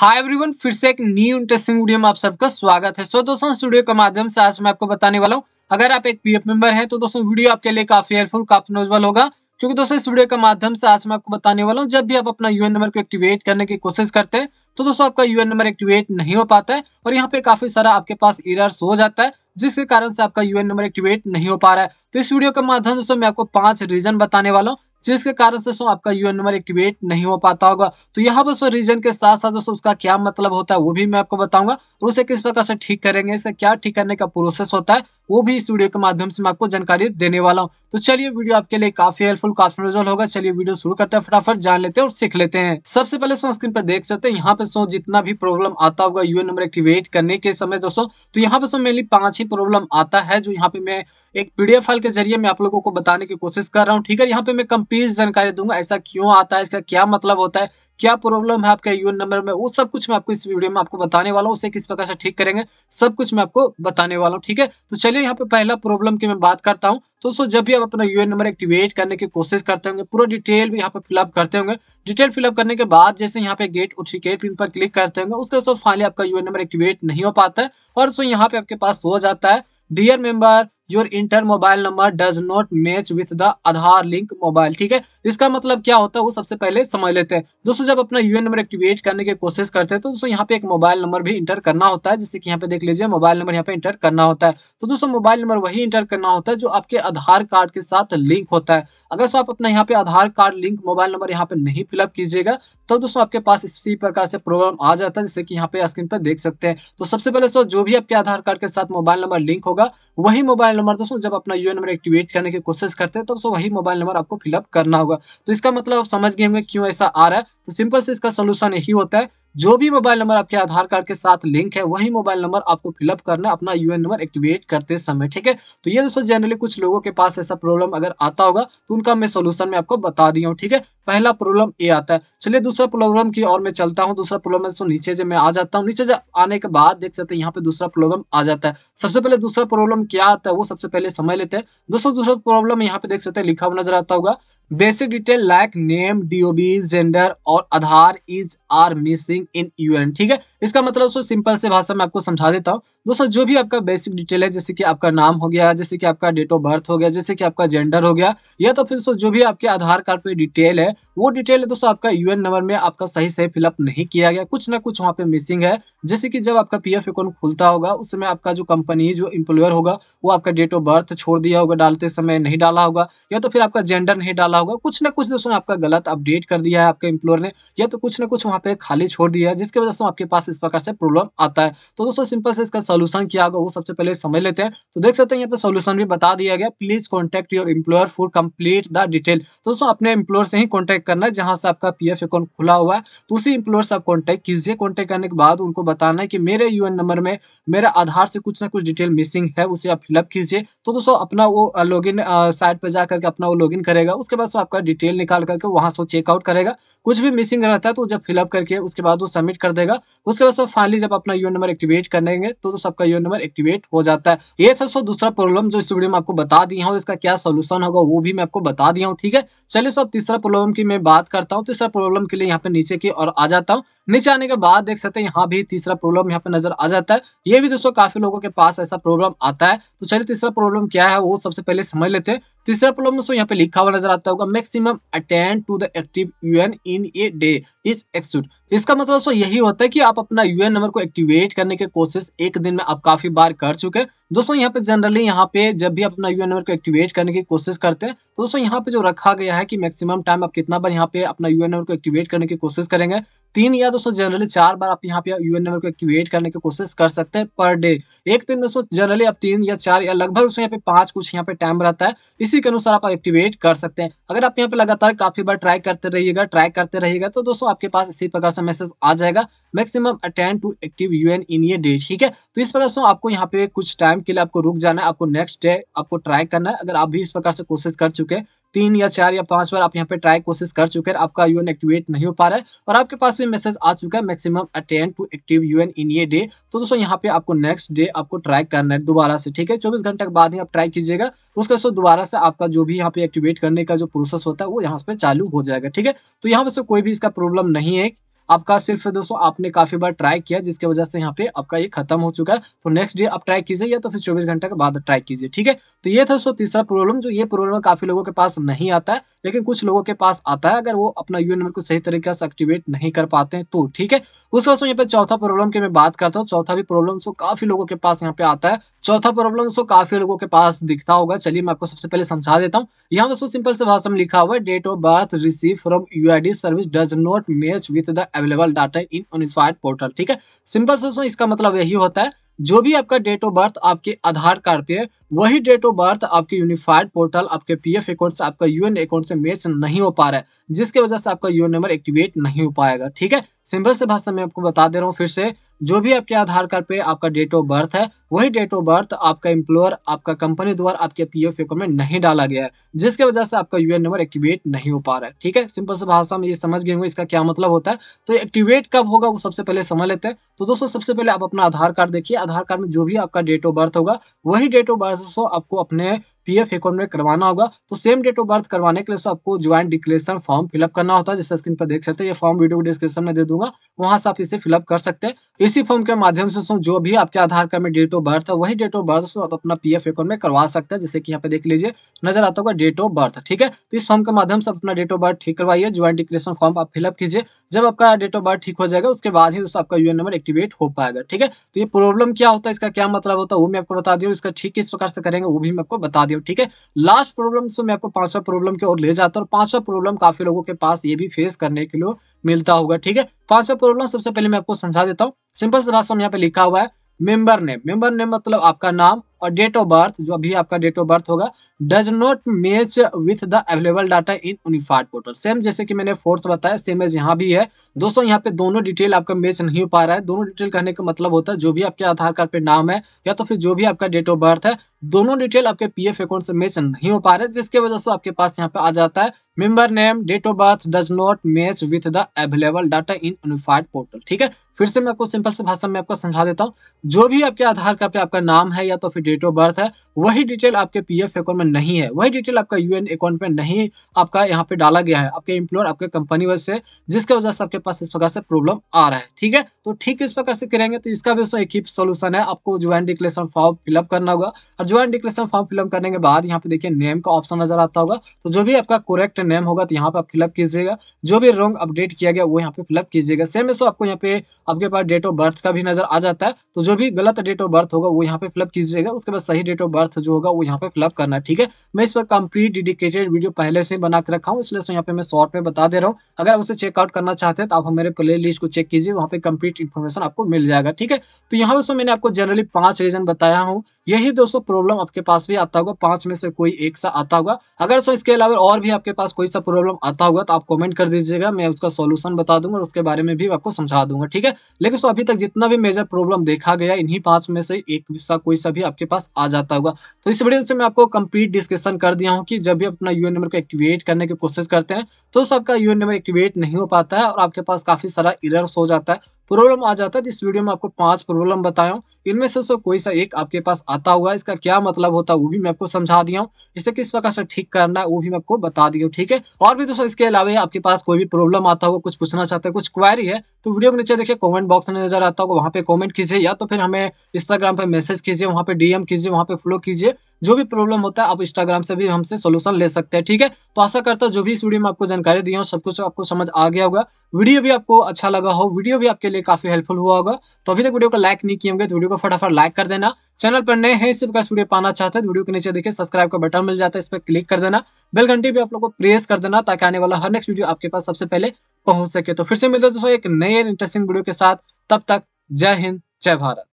hi everyone फिर से एक न्यू इंटरेस्टिंग वीडियो में आप सबका स्वागत है सो दोस्तों स्टूडियो के माध्यम से आज मैं आपको बताने वाला हूँ अगर आप एक पीएफ मेंबर हैं तो दोस्तों वीडियो आपके लिए काफी हेल्पफुल काफी नोजबल होगा क्योंकि दोस्तों इस वीडियो के माध्यम से आज मैं आपको बताने वाला हूँ जब भी आप अपना यूएन नंबर को एक्टिवेट करने की कोशिश करते हैं तो दोस्तों आपका यूएन नंबर एक्टिवेट नहीं हो पाता है और यहाँ पे काफी सारा आपके पास इरर्स हो जाता है जिसके कारण से आपका यूएन नंबर एक्टिवेट नहीं हो पा रहा है तो इस वीडियो के माध्यम से मैं आपको पांच रीजन बताने वाला हूँ जिसके कारण से दोस्तों आपका यू नंबर एक्टिवेट नहीं हो पाता होगा तो यहाँ पर दोस्तों रीजन के साथ साथ दोस्तों उसका क्या मतलब होता है वो भी मैं आपको बताऊंगा और उसे किस प्रकार से ठीक करेंगे इसे क्या ठीक करने का प्रोसेस होता है वो भी इस वीडियो के माध्यम से मैं आपको जानकारी देने वाला हूँ तो चलिए वीडियो आपके लिए काफी हेल्पफुल काफी रिजल्ट होगा चलिए वीडियो शुरू करते हैं फटाफट जान लेते हैं और सीख लेते हैं सबसे पहले सो स्क्रीन पर देख सकते हैं यहाँ पे सो जितना भी प्रॉब्लम आता होगा यूएन नंबर एक्टिवेट करने के समय दोस्तों तो यहाँ पे सो मेनली पांच ही प्रॉब्लम आता है जो यहाँ पे मैं एक पीडीएफ फाइल के जरिए मैं आप लोगों को बताने की कोशिश कर रहा हूँ ठीक है यहाँ पे मैं कंप्लीट डिटेल जानकारी दूंगा ऐसा क्यों आता है इसका क्या मतलब होता है क्या प्रॉब्लम है आपके यून नंबर में वो सब कुछ मैं आपको इस वीडियो में आपको बताने वाला हूँ उसे किस प्रकार से ठीक करेंगे सब कुछ मैं आपको बताने वाला हूँ ठीक है तो चलिए यहाँ पे पहला प्रॉब्लम की मैं बात करता हूँ तो दोस्तों जब भी आप अपना यूएन नंबर एक्टिवेट करने की कोशिश करते होंगे पूरा डिटेल भी यहाँ पे फिलअप करते होंगे डिटेल फिलअप करने के बाद जैसे यहाँ पे गेट उठिकेट पिन पर क्लिक करते होंगे उसके दोस्तों फाइनली आपका यूएन नंबर एक्टिवेट नहीं हो पाता है और दोस्तों यहाँ पे आपके पास हो जाता है dear member your enter mobile number does not match with the Aadhaar link mobile ठीक है इसका मतलब क्या होता है वो सबसे पहले समझ लेते हैं दोस्तों जब अपना यूएन नंबर एक्टिवेट करने की कोशिश करते हैं तो दोस्तों यहाँ पे एक मोबाइल नंबर भी इंटर करना होता है जैसे कि यहाँ पे देख लीजिए मोबाइल नंबर यहाँ पे इंटर करना होता है तो दोस्तों मोबाइल नंबर वही इंटर करना होता है जो आपके आधार कार्ड के साथ लिंक होता है अगर सो आप अपना यहाँ पे Aadhaar card link mobile number यहाँ पे नहीं फिलअप कीजिएगा तो दोस्तों आपके पास इसी प्रकार से प्रॉब्लम आ जाता है जैसे कि यहाँ पे स्क्रीन पर देख सकते हैं तो सबसे पहले सो जो भी आपके आधार कार्ड के साथ मोबाइल नंबर लिंक होगा वही मोबाइल नंबर दोस्तों जब अपना यू नंबर एक्टिवेट करने की कोशिश करते हैं तो दोस्तों वही मोबाइल नंबर आपको फिलअप करना होगा तो इसका मतलब आप समझ गए होंगे क्यों ऐसा आ रहा है तो सिंपल से इसका सोल्यूशन यही होता है जो भी मोबाइल नंबर आपके आधार कार्ड के साथ लिंक है वही मोबाइल नंबर आपको फिलअप करना अपना यू नंबर एक्टिवेट करते समय ठीक है तो ये दोस्तों जनरली कुछ लोगों के पास ऐसा प्रॉब्लम अगर आता होगा तो उनका मैं सोल्यूशन में आपको बता दिया हूँ ठीक है पहला प्रॉब्लम ये आता है चलिए दूसरा प्रॉब्लम की और मैं चलता हूँ दूसरा प्रॉब्लम नीचे जब मैं आ जाता हूँ नीचे जब आने के बाद देख सकते हैं यहाँ पे दूसरा प्रॉब्लम आ जाता है सबसे पहले दूसरा प्रॉब्लम क्या आता है वो सबसे पहले समझ लेते हैं दोस्तों दूसरा प्रॉब्लम यहाँ पे देख सकते हैं लिखा हुआ नजर आता होगा basic detail like name DOB gender और Aadhaar is are missing in UAN ठीक है इसका मतलब दोस्तों सिंपल से भाषा में आपको समझा देता हूँ दोस्तों जो भी आपका बेसिक डिटेल है जैसे कि आपका नाम हो गया जैसे कि आपका डेट ऑफ बर्थ हो गया जैसे कि आपका जेंडर हो गया या तो फिर जो भी आपके आधार कार्ड पे डिटेल है वो डिटेल है दोस्तों आपका यूएन नंबर में आपका सही से फिलअप नहीं किया गया कुछ ना कुछ वहाँ पे मिसिंग है जैसे कि जब आपका पी अकाउंट खुलता होगा उस समय आपका जो कंपनी जो इम्प्लॉयर होगा वो आपका डेट ऑफ बर्थ छोड़ दिया होगा डालते समय नहीं डाला होगा या तो फिर आपका जेंडर नहीं डाला होगा कुछ ना कुछ दोस्तों आपका गलत अपडेट कर दिया है आपके इम्प्लॉयर ने या तो कुछ ना कुछ वहाँ पे खाली छोड़ छोड़ दिया है जिसकी वजह से आपके पास इस प्रकार से प्रॉब्लम आता है तो दोस्तों सिंपल से इसका सोल्यूशन किया होगा वो सबसे पहले समझ लेते हैं तो देख सकते हैं यहाँ पे सोल्यूशन भी बता दिया गया please contact your employer for complete the detail दोस्तों अपने इम्प्लॉयर से ही कॉन्टेक्ट करना है जहाँ से आपका पी अकाउंट खुला हुआ है तो उसी इम्प्लॉयर से आप कॉन्टेक्ट कीजिए कॉन्टेक्ट करने के बाद उनको बताना है कि मेरे यू नंबर में मेरे आधार से कुछ ना कुछ डिटेल मिसिंग है उसे आप फिलअप कीजिए तो दोस्तों अपना वो लॉगिन साइट पर जाकर करके अपना वो लॉगिन करेगा उसके बाद आपका डिटेल निकाल करके वहां से चेकआउट करेगा कुछ भी मिसिंग रहता है तो जब फिलअप करके उसके बाद बाद वो सबमिट कर देगा उसके बाद फाइनली जब अपना यू नंबर एक्टिवेट करेंगे तो, तो सबका यू नंबर एक्टिवेट हो जाता है ये था सो दूसरा प्रॉब्लम जो इस वीडियो में आपको बता दिया हूँ इसका क्या सोल्यूशन होगा वो भी मैं आपको बता दिया हूँ ठीक है चलिए सो तीसरा प्रॉब्लम की मैं बात करता हूँ तीसरा प्रॉब्लम के लिए यहाँ पे नीचे की और आ जाता हूँ नीचे आने के बाद देख सकते हैं यहाँ भी तीसरा प्रॉब्लम यहाँ पे नजर आ जाता है ये भी दोस्तों काफी लोगों के पास ऐसा प्रॉब्लम आता है तो चलिए तीसरा प्रॉब्लम क्या है वो सबसे पहले समझ लेते हैं तीसरा प्रॉब्लम दोस्तों यहाँ पे लिखा हुआ नजर आता होगा maximum attend to the active UAN in a day is exceed इसका मतलब दोस्तों यही होता है कि आप अपना यूएन नंबर को एक्टिवेट करने की कोशिश एक दिन में आप काफी बार कर चुके हैं दोस्तों यहाँ पे जनरली यहाँ पे जब भी अपना यू नंबर को एक्टिवेट करने की कोशिश करते हैं तो दोस्तों यहाँ पे जो रखा गया है कि मैक्सिमम टाइम आप कितना बार यहाँ पे अपना यू को एक्टिवेट करने की कोशिश करेंगे तीन या दोस्तों जनरली चार बार आप यहाँ पे यू को एक्टिवेट करने की कोशिश कर सकते हैं पर डे एक दिन दोस्तों जनरली आप तीन या चार या लगभग दोस्तों यहाँ पे पांच कुछ यहाँ पे टाइम रहता है इसी के अनुसार आप एक्टिवेट कर सकते हैं अगर आप यहाँ पे लगातार काफी बार ट्राई करते रहिएगा ट्राई करते रहिएगा तो दोस्तों आपके पास इसी प्रकार से मैसेज आ जाएगा maximum attend to active U in ये डे ठीक है तो इस प्रकार से आपको यहाँ पे कुछ टाइम टाइम के लिए आपको रुक जाना है आपको नेक्स्ट डे आपको ट्राई करना है अगर आप भी इस प्रकार से कोशिश कर चुके हैं तीन या चार या पांच बार आप यहाँ पे ट्राई कोशिश कर चुके हैं आपका यूएन एक्टिवेट नहीं हो पा रहा है और आपके पास भी मैसेज आ चुका है maximum attend to active UAN in ये डे तो दोस्तों यहाँ पे आपको नेक्स्ट डे आपको ट्राई करना है दोबारा से ठीक है चौबीस घंटे के बाद ही आप ट्राई कीजिएगा उसके बाद दोबारा से आपका जो भी यहाँ पे एक्टिवेट करने का जो प्रोसेस होता है वो यहाँ पे चालू हो जाएगा ठीक है तो यहाँ पे कोई भी इसका प्रॉब्लम नहीं है आपका सिर्फ दोस्तों आपने काफी बार ट्राई किया जिसकी वजह से यहाँ पे आपका ये खत्म हो चुका है तो नेक्स्ट डे आप ट्राई कीजिए या तो फिर चौबीस घंटे के बाद ट्राई कीजिए ठीक है तो ये था दोस्तों तीसरा प्रॉब्लम जो ये प्रॉब्लम काफी लोगों के पास नहीं आता है लेकिन कुछ लोगों के पास आता है अगर वो अपना यू नंबर को सही तरीके से एक्टिवेट नहीं कर पाते हैं तो ठीक है उसके बाद यहाँ पे चौथा प्रॉब्लम की मैं बात करता हूँ चौथा भी प्रॉब्लम काफी लोगों के पास यहाँ पे आता है चौथा प्रॉब्लम काफी लोगों के पास दिखता होगा चलिए मैं आपको सबसे पहले समझा देता हूँ यहाँ दोस्तों सिंपल से भाषा में लिखा हुआ है date of birth receive from you service does not match with the available data in unified portal ठीक है सिंपल से इसका मतलब यही होता है जो भी आपका डेट ऑफ बर्थ आपके आधार कार्ड पे है वही डेट ऑफ बर्थ आपके यूनिफाइड पोर्टल आपके पीएफ अकाउंट से आपका यूएन अकाउंट से मैच नहीं हो पा रहा है जिसके वजह से आपका यूएन नंबर एक्टिवेट नहीं हो पाएगा ठीक है सिंपल से भाषा में आपको बता दे रहा हूँ फिर से जो भी आपके आधार कार्ड पे आपका डेट ऑफ बर्थ है वही डेट ऑफ बर्थ आपका एम्प्लॉयर आपका कंपनी द्वारा आपके पी एफ में नहीं डाला गया है जिसकी वजह से आपका यूएन नंबर एक्टिवेट नहीं हो पा रहा है ठीक है सिंपल से भाषा में ये समझ गए इसका क्या मतलब होता है तो एक्टिवेट कब होगा वो सबसे पहले समझ लेते हैं तो दोस्तों सबसे पहले आप अपना आधार कार्ड देखिए आधार कार्ड में जो भी आपका डेट ऑफ बर्थ होगा वही डेट ऑफ बर्थ आपको अपने पी एफ अकाउंट में करवाना होगा तो सेम डेट ऑफ बर्थ करवाने के लिए तो आपको ज्वाइंट डिक्लेरेशन फॉर्म फिलअप करना होता है जैसे स्क्रीन पर देख सकते हैं ये फॉर्म वीडियो डिस्क्रिप्शन में दे दूंगा वहां से आप इसे फिलअप कर सकते हैं इसी फॉर्म के माध्यम से जो भी आपके आधार कार्ड में डेट ऑफ बर्थ है वही डेट ऑफ बर्थ आप अपना पी एफ अकाउंट में करवा सकते हैं जैसे कि यहाँ पे देख लीजिए नजर आता होगा डेट ऑफ बर्थ ठीक है तो इस फॉर्म के माध्यम से अपना डेट ऑफ बर्थ ठीक करवाइए ज्वाइंट डिक्लेरेशन फॉर्म आप फिलअप कीजिए जब आपका डेट ऑफ बर्थ ठीक हो जाएगा उसके बाद ही दोस्तों आपका यूएन नंबर एक्टिवेट हो पाएगा ठीक है तो ये प्रॉब्लम क्या होता है इसका क्या मतलब होता है वो मैं आपको बता दिया इसका ठीक किस प्रकार से करेंगे वो भी मैं आपको बता दिया हो ठीक है लास्ट प्रॉब्लम से मैं आपको पांचवा प्रॉब्लम की ओर ले जाता हूँ और पांचवा प्रॉब्लम काफी लोगों के पास ये भी फेस करने के लिए मिलता होगा ठीक है पांचवा प्रॉब्लम सबसे पहले मैं आपको समझा देता हूँ सिंपल से भाषा में यहाँ पे लिखा हुआ है मेंबर नेम मेंबर नेम मतलब आपका नाम और डेट ऑफ बर्थ जो अभी आपका डेट ऑफ बर्थ होगा does not match with the available data in unified portal same जैसे कि मैंने फोर्थ बताया सेम एज यहाँ भी है दोस्तों यहाँ पे दोनों डिटेल आपका मैच नहीं हो पा रहा है दोनों डिटेल कहने का मतलब होता है जो भी आपके आधार कार्ड पे नाम है या तो फिर जो भी आपका डेट ऑफ बर्थ है दोनों डिटेल आपके पी अकाउंट से मैच नहीं हो पा रहे जिसके वजह से आपके पास यहाँ पे आ जाता है member name date of birth does not match with the available data in unified portal ठीक है फिर से मैं आपको सिंपल से भाषा में आपको समझा देता हूँ जो भी आपके आधार कार्ड पे आपका नाम है या तो फिर डेट ऑफ बर्थ है वही डिटेल आपके पी एफ अकाउंट में नहीं है वही डिटेल आपका यू एन अकाउंट में नहीं आपका यहाँ पे डाला गया है आपके इम्प्लॉयर आपके कंपनी वजह से जिसके वजह से आपके पास इस प्रकार से प्रॉब्लम आ रहा है ठीक है तो ठीक इस प्रकार से करेंगे तो इसका भी एक ही सोल्यूशन है आपको ज्वाइन डिक्लेरेशन फॉर्म फिलअप करना होगा और ज्वाइन डिक्लेरेशन फॉर्म फिलअप करने के बाद यहाँ पे देखिए नेम का ऑप्शन नजर आता होगा तो जो भी आपका करेक्ट नेम होगा तो यहाँ पे आप फिलअप कीजिएगा जो भी रॉन्ग अपडेट किया गया वो यहाँ पे फिलअप कीजिएगा सेम इसो आपको यहाँ पे आपके पास डेट ऑफ बर्थ का भी नजर आ जाता है तो जो भी गलत डेट ऑफ बर्थ होगा वो यहाँ पे फिलअप कीजिएगा उसके बाद सही डेट ऑफ बर्थ जो होगा वो यहाँ पे फिलअप करना है ठीक है मैं इस पर कंप्लीट डेडिकेटेड वीडियो पहले से बना के रखा हूँ इसलिए यहाँ पे मैं शॉर्ट में बता दे रहा हूँ अगर आप उसे चेकआउट करना चाहते हैं तो आप हमारे प्ले को चेक कीजिए वहाँ पे कंप्लीट इन्फॉर्मेशन आपको मिल जाएगा ठीक है तो यहाँ पे मैंने आपको जनरली पांच रीजन बताया हूँ यही दोस्तों प्रॉब्लम आपके पास भी आता होगा पांच में से कोई एक सा आता होगा अगर सो इसके अलावा और भी आपके पास कोई सा प्रॉब्लम आता होगा तो आप कमेंट कर दीजिएगा मैं उसका सोल्यूशन बता दूंगा और उसके बारे में भी आपको समझा दूंगा ठीक है लेकिन सो अभी तक जितना भी मेजर प्रॉब्लम देखा गया इन्हीं पांच में से एक सा कोई सा भी आपके पास आ जाता होगा तो इस वीडियो से मैं आपको कंप्लीट डिस्कशन कर दिया हूँ कि जब भी अपना यू नंबर को एक्टिवेट करने की कोशिश करते हैं तो सबका यू नंबर एक्टिवेट नहीं हो पाता है और आपके पास काफ़ी सारा इरर्स हो जाता है प्रॉब्लम आ जाता है जिस वीडियो में आपको पांच प्रॉब्लम बताया हूँ इनमें से कोई सा एक आपके पास आता हुआ इसका क्या मतलब होता है वो भी मैं आपको समझा दिया हूँ इसे किस प्रकार से ठीक करना है वो भी मैं आपको बता दिया ठीक है और भी दोस्तों इसके अलावा आपके पास कोई भी प्रॉब्लम आता होगा कुछ पूछना चाहते हैं कुछ क्वारी है तो वीडियो में नीचे देखिए कॉमेंट बॉक्स में नजर आता होगा वहाँ पे कॉमेंट कीजिए या तो फिर हमें इंस्टाग्राम पर मैसेज कीजिए वहाँ पे डीएम कीजिए वहाँ पे फॉलो कीजिए जो भी प्रॉब्लम होता है आप इंस्टाग्राम से भी हमसे सोल्यूशन ले सकते हैं ठीक है तो आशा करता हूँ जो भी इस वीडियो में आपको जानकारी दी हूँ सब कुछ आपको समझ आ गया होगा वीडियो भी आपको अच्छा लगा हो वीडियो भी आपके लिए काफी हेल्पफुल हुआ होगा तो अभी तक वीडियो को लाइक नहीं किए होंगे तो वीडियो को फटाफट लाइक कर देना चैनल पर नए हैं इसी प्रकार वीडियो पाना चाहते हैं वीडियो तो के नीचे देखिए सब्सक्राइब का बटन मिल जाता है इस पर क्लिक कर देना बेल घंटी भी आप लोग को प्रेस कर देना ताकि आने वाला हर नेक्स्ट वीडियो आपके पास सबसे पहले पहुंच सके तो फिर से मिलते हैं दोस्तों एक नए इंटरेस्टिंग वीडियो के साथ तब तक जय हिंद जय भारत